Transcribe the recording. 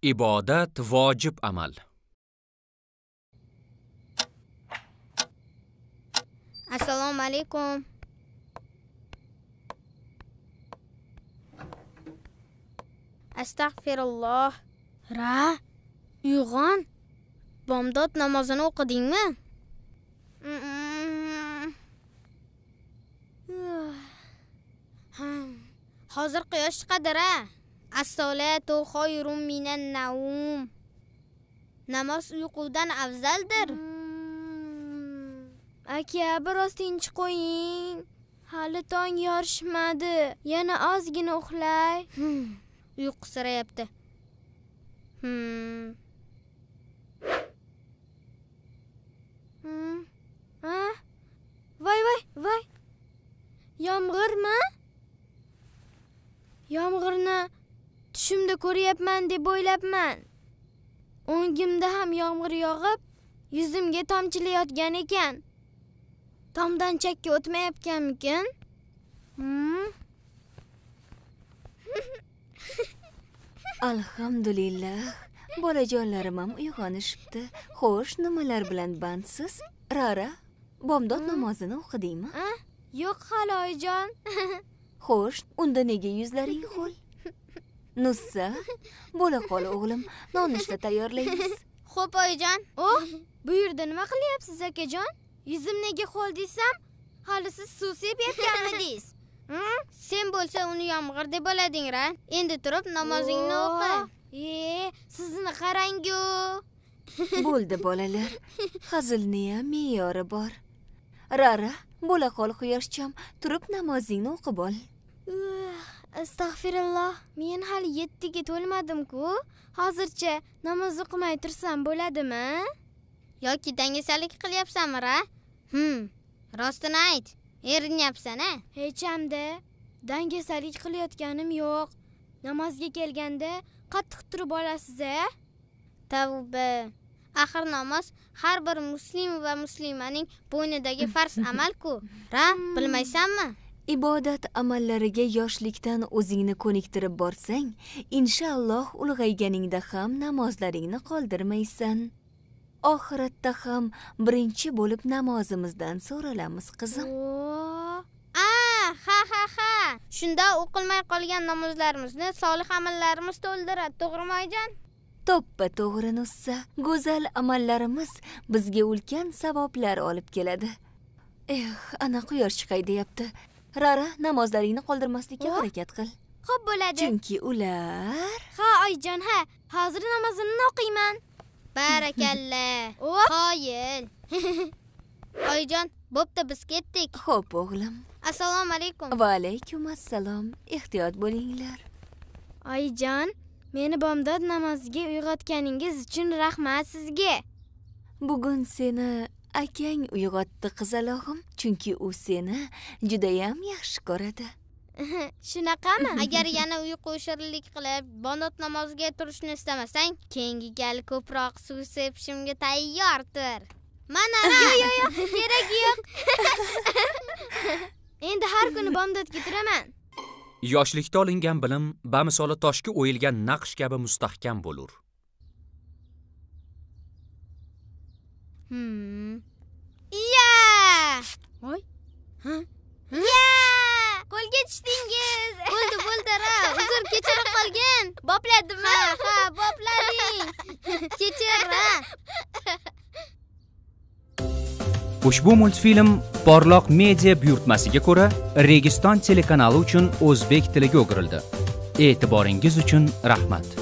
Ibodat vojib amal. Assalomu alaykum. Astag'firulloh. Ra, uyg'on. Bomdod namozini o'qidingmi? Hozir quyosh chiqadi-ra. As-salatu khayrun minan naum namoz uyqudan afzaldir hmm. aka biroz tinch qo'ying hali tong yorishmadi yana ozgina uxlay hmm. Uyqu sirayapti. hmm. hmm. ha ah. voy voy voy yomg'irmi yomg'irni tushimda ko'ryapman deb o'ylabman o'ngimda ham yomg'ir yog'ib yuzimga tomchilayotgan ekan tomdan chakka o'tmayotganmikin hmm? alhamdulillah bolajonlarim ham uyg'onishibdi xo'sh nimalar bilan bandsiz rara bomdod hmm. namozini o'qidingmi yo'q hali oyijon xo'sh unda nega yuzlaring ho'l Nusa, bo'la qol o'g'lim nonushta tayyorlaymiz xo'p oyijon o'h, bu yerda nima qilyapsiz akajon yuzim nega ho'l desam hali siz suv sepayotganmidingiz hmm? sen bo'lsa uni yomg'ir deb oladingra endi turib namozingni o'qi e sizni qarangu bo'ldi bolalar ham me'yori bor rara bo'la qol quyoshcham turib namozingni o'qib ol astag'firulloh men hali yettiga to'lmadim-ku hozircha namoz o'qimay tursam bo'ladimi yoki dangasalik qilyapsanmi ra hmm rostini ayt erinyapsan a hech hamda dangasalik qilayotganim yo'q namozga kelganda qattiq turib olasiz a tavba axir namoz har bir muslim va muslimaning bo'ynidagi farz amal-ku ra hmm. bilmaysanmi ibodat amallariga yoshlikdan o'zingni ko'niktirib borsang inshaalloh ulg'ayganingda ham namozlaringni qoldirmaysan oxiratda ham birinchi bo'lib namozimizdan so'ralamiz qizim a ha ha ha shunda o'qilmay qolgan namozlarimizni solih amallarimiz to'ldiradi to'g'rimi oyijon to'ppa to'g'ri nussa go'zal amallarimiz bizga ulkan savoblar olib keladi eh ana quyosh chiqay deyapti rara namozlaringni qoldirmaslikka harakat qil xo'p bo'ladi chunki ular ha oyijon ha hozir namozimni o'qiyman barakalla qoyil oyijon bo'pti biz ketdik xo'p o'g'lim assalomu alaykum va alaykum assalom ehtiyot bo'linglar oyijon meni bomdod namoziga uyg'otganingiz uchun rahmat sizga bugun seni akang uyg'otdi qizalog'im chunki u seni judayam yaxshi ko'radi shunaqami agar yana uyqu shirinlik qilib bonot namoziga turishni istamasang keyingi gal ko'proq suv sepishimga tayyor tur mana yo'q yo'q keragi yo'q endi har kuni bomdodga turaman yoshlikda olingan bilim bamisoli toshga o'yilgan naqsh kabi mustahkam bo'lur Iya. Voy. Iya. Qo'lga tushdingiz. Bo'ldi, bo'ldi, ra. Uzr, kechirib qolgan. Bopladimmi? Ha, boplading. Kechir, ra. Ushbu multfilm Porloq media buyurtmasiga ko'ra Registon telekanali uchun o'zbek tiliga o'girildi. E'tiboringiz uchun rahmat.